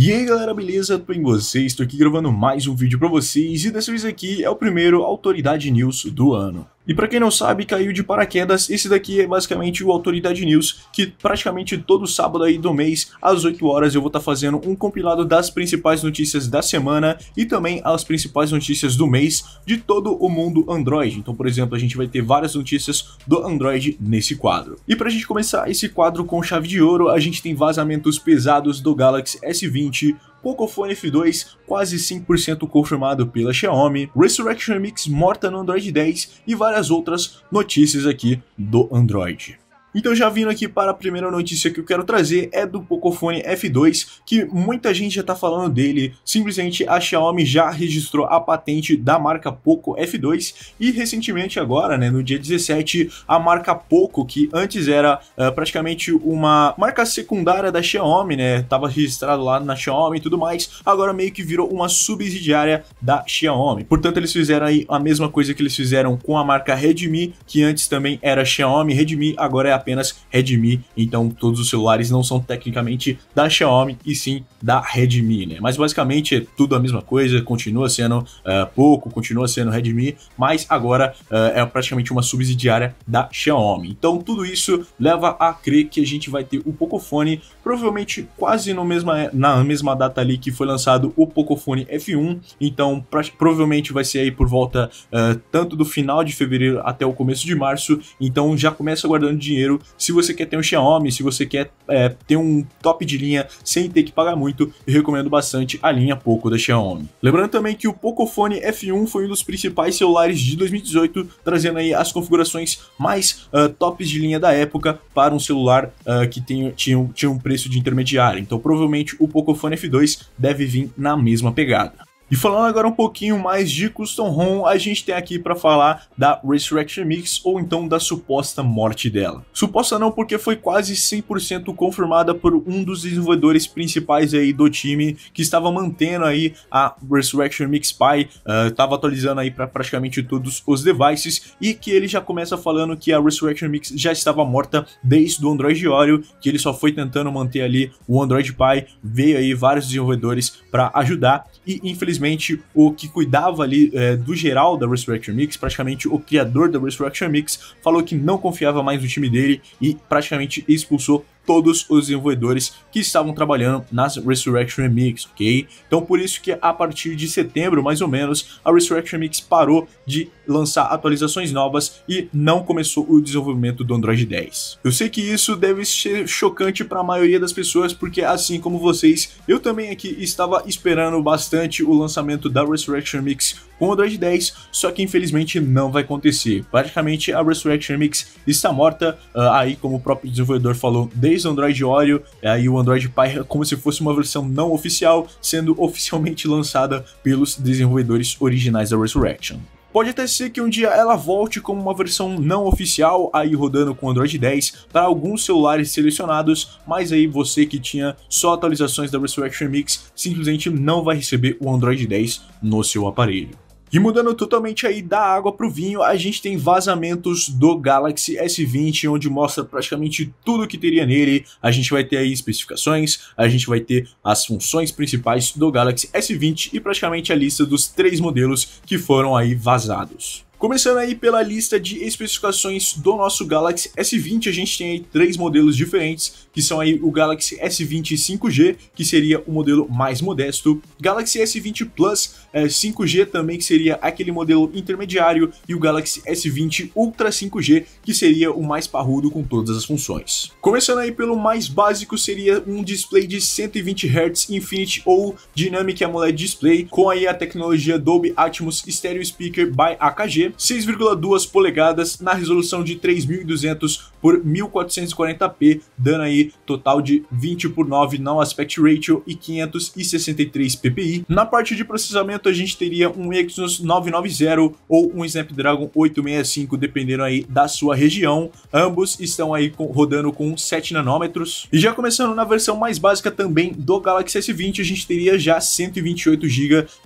E aí galera, beleza? Tudo em vocês? Estou aqui gravando mais um vídeo para vocês e dessa vez aqui é o primeiro Autoridade News do ano. E para quem não sabe, caiu de paraquedas, esse daqui é basicamente o Autoridade News, que praticamente todo sábado aí do mês, às 8 horas, eu vou estar tá fazendo um compilado das principais notícias da semana e também as principais notícias do mês de todo o mundo Android. Então, por exemplo, a gente vai ter várias notícias do Android nesse quadro. E pra gente começar esse quadro com chave de ouro, a gente tem vazamentos pesados do Galaxy S20, Cocofone F2 quase 5% confirmado pela Xiaomi, Resurrection Mix morta no Android 10 e várias outras notícias aqui do Android. Então já vindo aqui para a primeira notícia que eu quero trazer é do Pocophone F2, que muita gente já está falando dele, simplesmente a Xiaomi já registrou a patente da marca Poco F2 e recentemente agora, né, no dia 17, a marca Poco, que antes era uh, praticamente uma marca secundária da Xiaomi, né, estava registrado lá na Xiaomi e tudo mais, agora meio que virou uma subsidiária da Xiaomi. Portanto, eles fizeram aí a mesma coisa que eles fizeram com a marca Redmi, que antes também era Xiaomi, Redmi agora é a apenas Redmi, então todos os celulares não são tecnicamente da Xiaomi e sim da Redmi, né? Mas basicamente é tudo a mesma coisa, continua sendo uh, pouco, continua sendo Redmi, mas agora uh, é praticamente uma subsidiária da Xiaomi. Então tudo isso leva a crer que a gente vai ter o Pocophone provavelmente quase no mesma, na mesma data ali que foi lançado o Pocophone F1, então pra, provavelmente vai ser aí por volta uh, tanto do final de fevereiro até o começo de março, então já começa guardando dinheiro dinheiro, se você quer ter um Xiaomi, se você quer é, ter um top de linha sem ter que pagar muito, eu recomendo bastante a linha Poco da Xiaomi. Lembrando também que o Pocophone F1 foi um dos principais celulares de 2018, trazendo aí as configurações mais uh, tops de linha da época para um celular uh, que tem, tinha, tinha um preço de intermediário. Então provavelmente o Pocophone F2 deve vir na mesma pegada. E falando agora um pouquinho mais de Custom ROM, a gente tem aqui para falar da Resurrection Mix ou então da suposta morte dela. Suposta não porque foi quase 100% confirmada por um dos desenvolvedores principais aí do time que estava mantendo aí a Resurrection Mix Pi, estava ah, uh, atualizando aí para praticamente todos os devices e que ele já começa falando que a Resurrection Mix já estava morta desde o Android Oreo, que ele só foi tentando manter ali o Android Pi veio aí vários desenvolvedores para ajudar e infelizmente simplesmente o que cuidava ali é, do geral da Resurrection Mix, praticamente o criador da Resurrection Mix, falou que não confiava mais no time dele e praticamente expulsou todos os desenvolvedores que estavam trabalhando nas Resurrection Remix, ok? Então por isso que a partir de setembro, mais ou menos, a Resurrection Remix parou de lançar atualizações novas e não começou o desenvolvimento do Android 10. Eu sei que isso deve ser chocante para a maioria das pessoas, porque assim como vocês, eu também aqui estava esperando bastante o lançamento da Resurrection Mix com o Android 10, só que infelizmente não vai acontecer. Praticamente a Resurrection Mix está morta, uh, aí como o próprio desenvolvedor falou desde 3, Android Oreo é, e o Android Pie como se fosse uma versão não oficial, sendo oficialmente lançada pelos desenvolvedores originais da Resurrection. Pode até ser que um dia ela volte como uma versão não oficial aí rodando com Android 10 para alguns celulares selecionados, mas aí você que tinha só atualizações da Resurrection Mix simplesmente não vai receber o Android 10 no seu aparelho. E mudando totalmente aí da água pro vinho, a gente tem vazamentos do Galaxy S20, onde mostra praticamente tudo que teria nele. A gente vai ter aí especificações, a gente vai ter as funções principais do Galaxy S20 e praticamente a lista dos três modelos que foram aí vazados. Começando aí pela lista de especificações do nosso Galaxy S20, a gente tem aí três modelos diferentes, que são aí o Galaxy S20 5G, que seria o modelo mais modesto, Galaxy S20 Plus é, eh, 5G também, que seria aquele modelo intermediário, e o Galaxy S20 Ultra 5G, que seria o mais parrudo com todas as funções. Começando aí pelo mais básico, seria um display de 120 Hz Infinity ou Dynamic AMOLED Display, com aí a tecnologia Dolby Atmos Stereo Speaker by AKG, 6,2 polegadas na resolução de 3200 por 1440p, dando aí total de 20 por 9 não aspect ratio e 563 ppi. Na parte de processamento a gente teria um Exynos 990 ou um Snapdragon 865, dependendo aí da sua região. Ambos estão aí com, rodando com 7 nanômetros. E já começando na versão mais básica também do Galaxy S20, a gente teria já 128 GB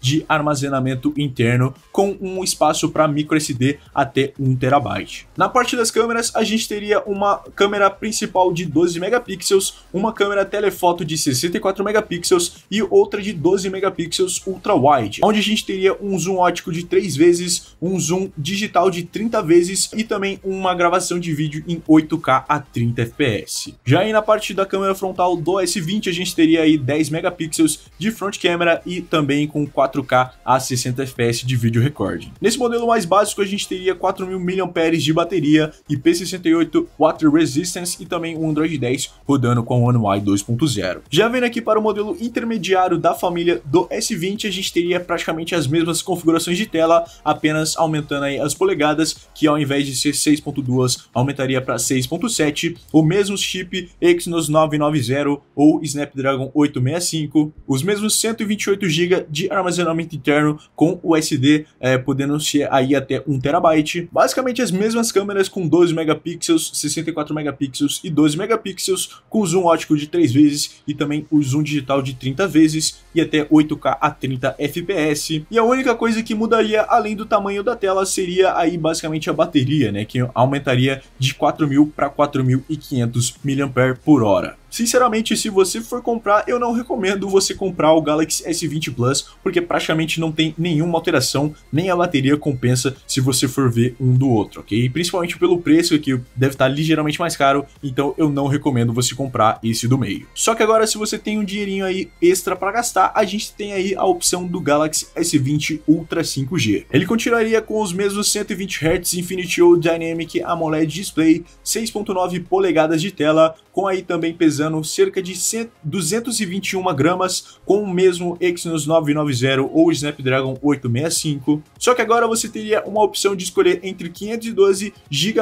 de armazenamento interno com um espaço para microSD até 1 TB. Na parte das câmeras, a gente teria uma câmera principal de 12 megapixels, uma câmera telefoto de 64 megapixels e outra de 12 megapixels ultra-wide, onde a gente teria um zoom ótico de 3 vezes, um zoom digital de 30 vezes e também uma gravação de vídeo em 8K a 30 fps. Já aí na parte da câmera frontal do S20 a gente teria aí 10 megapixels de front camera e também com 4K a 60 fps de vídeo recording. Nesse modelo mais básico a gente teria 4.000 mAh de bateria, IP68 Water Resistance e também o Android 10 rodando com o One UI 2.0. Já vendo aqui para o modelo intermediário da família do S20, a gente teria praticamente as mesmas configurações de tela, apenas aumentando aí as polegadas, que ao invés de ser 6.2, aumentaria para 6.7, o mesmo chip Exynos 990 ou Snapdragon 865, os mesmos 128 GB de armazenamento interno com o SD, é, eh, podendo ser aí até 1 terabyte, basicamente as mesmas câmeras com 12 megapixels, 64 megapixels e 12 megapixels, com zoom ótico de 3 vezes e também o zoom digital de 30 vezes e até 8K a 30 FPS. E a única coisa que mudaria além do tamanho da tela seria aí basicamente a bateria, né, que aumentaria de 4000 para 4500 mAh. Sinceramente, se você for comprar, eu não recomendo você comprar o Galaxy S20 Plus, porque praticamente não tem nenhuma alteração, nem a bateria compensa se você for ver um do outro, ok? Principalmente pelo preço, que deve estar ligeiramente mais caro, então eu não recomendo você comprar esse do meio. Só que agora, se você tem um dinheirinho aí extra para gastar, a gente tem aí a opção do Galaxy S20 Ultra 5G. Ele continuaria com os mesmos 120 Hz Infinity O Dynamic AMOLED Display, 6.9 polegadas de tela, com aí também pesado utilizando cerca de 221 gramas com o mesmo Exynos 990 ou Snapdragon 865. Só que agora você teria uma opção de escolher entre 512 GB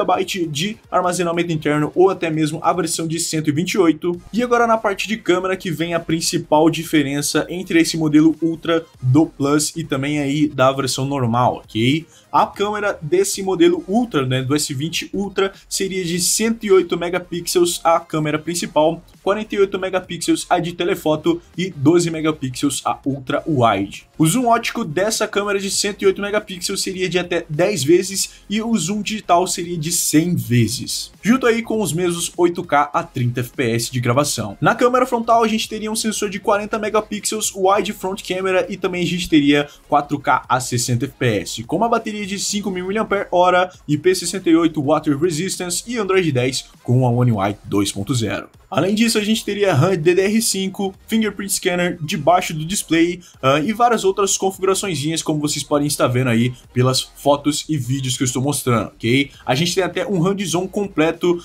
de armazenamento interno ou até mesmo a versão de 128. E agora na parte de câmera que vem a principal diferença entre esse modelo Ultra do Plus e também aí da versão normal, ok? A câmera desse modelo Ultra, né, do S20 Ultra, seria de 108 megapixels a câmera principal 48 megapixels a de telefoto e 12 megapixels a ultra wide. O zoom ótico dessa câmera de 108 megapixels seria de até 10 vezes e o zoom digital seria de 100 vezes. Junto aí com os mesmos 8K a 30 fps de gravação. Na câmera frontal a gente teria um sensor de 40 megapixels wide front camera e também a gente teria 4K a 60 fps, com uma bateria de 5.000 mAh, IP68 water resistance e Android 10 com a One UI 2.0. Além disso, a gente teria RAM DDR5, fingerprint scanner debaixo do display uh, e várias outras configuraçõezinhas, como vocês podem estar vendo aí pelas fotos e vídeos que eu estou mostrando, ok? A gente tem até um hands completo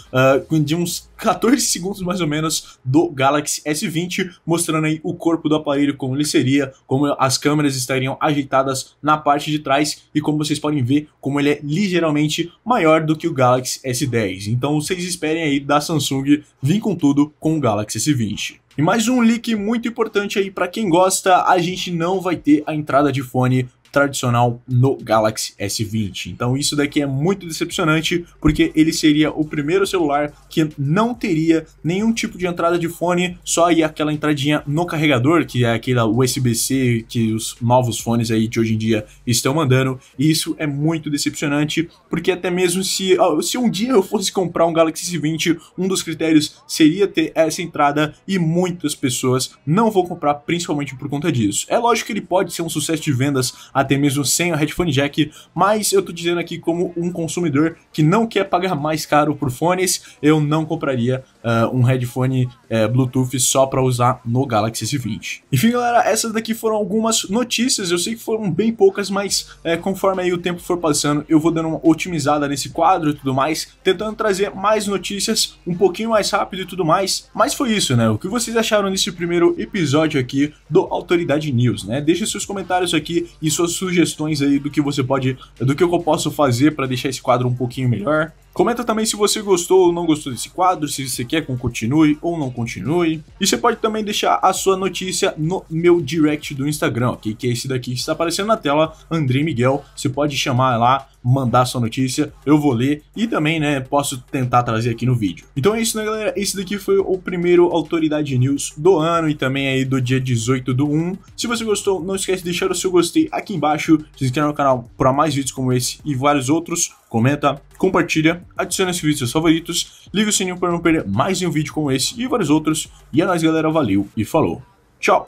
uh, de uns 14 segundos mais ou menos do Galaxy S20, mostrando aí o corpo do aparelho, como ele seria, como as câmeras estariam ajeitadas na parte de trás e como vocês podem ver, como ele é ligeiramente maior do que o Galaxy S10. Então vocês esperem aí da Samsung vir com tudo com o Galaxy S20. E mais um leak muito importante aí para quem gosta, a gente não vai ter a entrada de fone tradicional no Galaxy S20. Então isso daqui é muito decepcionante, porque ele seria o primeiro celular que não teria nenhum tipo de entrada de fone, só aí aquela entradinha no carregador, que é aquela USB-C que os novos fones aí de hoje em dia estão mandando. E isso é muito decepcionante, porque até mesmo se, se um dia eu fosse comprar um Galaxy S20, um dos critérios seria ter essa entrada e muitas pessoas não vão comprar principalmente por conta disso. É lógico que ele pode ser um sucesso de vendas até mesmo sem o headphone jack, mas eu tô dizendo aqui como um consumidor que não quer pagar mais caro por fones, eu não compraria uh, um headphone uh, Bluetooth só para usar no Galaxy S20. Enfim, galera, essas daqui foram algumas notícias. Eu sei que foram bem poucas, mas uh, conforme aí o tempo for passando, eu vou dando uma otimizada nesse quadro e tudo mais, tentando trazer mais notícias um pouquinho mais rápido e tudo mais. Mas foi isso, né? O que vocês acharam desse primeiro episódio aqui do Autoridade News, né? Deixe seus comentários aqui e suas sugestões aí do que você pode, do que eu posso fazer para deixar esse quadro um pouquinho melhor. Comenta também se você gostou ou não gostou desse quadro, se você quer que eu continue ou não continue. E você pode também deixar a sua notícia no meu direct do Instagram, ok? Que é esse daqui que está aparecendo na tela, André Miguel. Você pode chamar lá mandar sua notícia, eu vou ler e também, né, posso tentar trazer aqui no vídeo. Então é isso, né, galera? Esse daqui foi o primeiro Autoridade News do ano e também aí do dia 18 do 1. Se você gostou, não esquece de deixar o seu gostei aqui embaixo, se inscreve no canal para mais vídeos como esse e vários outros, comenta, compartilha, adiciona esse vídeo aos seus favoritos, liga o sininho para não perder mais um vídeo como esse e vários outros. E é nóis, galera, valeu e falou. Tchau!